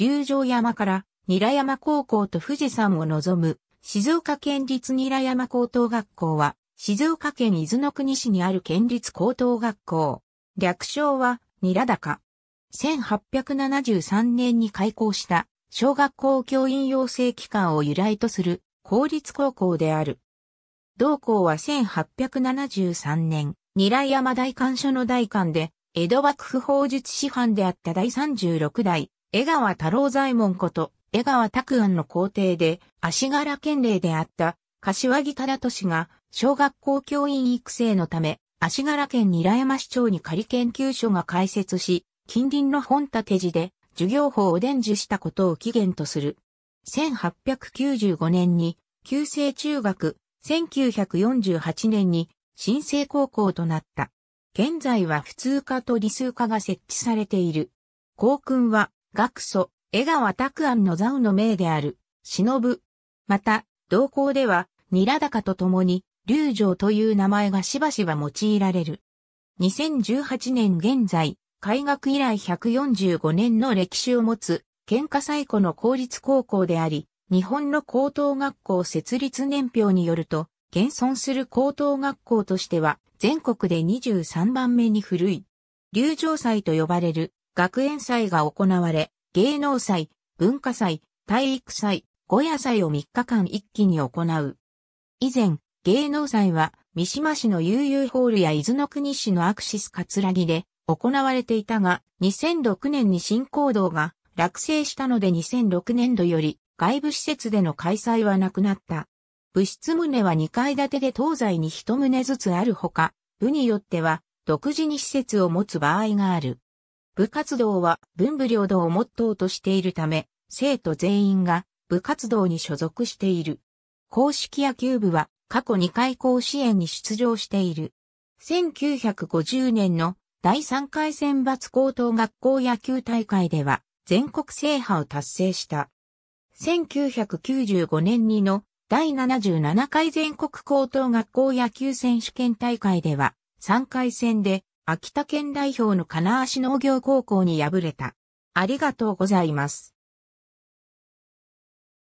龍城山からニラ山高校と富士山を望む静岡県立ニラ山高等学校は静岡県伊豆の国市にある県立高等学校。略称はニラ高。1873年に開校した小学校教員養成機関を由来とする公立高校である。同校は1873年、ニラ山大官所の大官で、江戸幕府法術師範であった第36代、江川太郎左衛門こと、江川拓安の皇帝で、足柄県令であった、柏木忠俊が、小学校教員育成のため、足柄県に韮山市長に仮研究所が開設し、近隣の本立寺で、授業法を伝授したことを起源とする。1895年に、旧制中学、1948年に、新生高校となった。現在は普通科と理数科が設置されている。校訓は、学祖、江川拓安の座右の名である、忍。また、同校では、ニラダカと共に、龍城という名前がしばしば用いられる。2018年現在、開学以来145年の歴史を持つ、喧嘩最古の公立高校であり、日本の高等学校設立年表によると、現存する高等学校としては、全国で23番目に古い、流城祭と呼ばれる学園祭が行われ、芸能祭、文化祭、体育祭、五夜祭を3日間一気に行う。以前、芸能祭は、三島市の悠々ホールや伊豆の国市のアクシスカツラギで行われていたが、2006年に新行動が落成したので2006年度より外部施設での開催はなくなった。部室棟は2階建てで東西に1棟ずつあるほか、部によっては独自に施設を持つ場合がある。部活動は文武両道をモットーとしているため、生徒全員が部活動に所属している。公式野球部は過去2回甲子園に出場している。1950年の第3回選抜高等学校野球大会では全国制覇を達成した。1995年にの第77回全国高等学校野球選手権大会では3回戦で秋田県代表の金足農業高校に敗れた。ありがとうございます。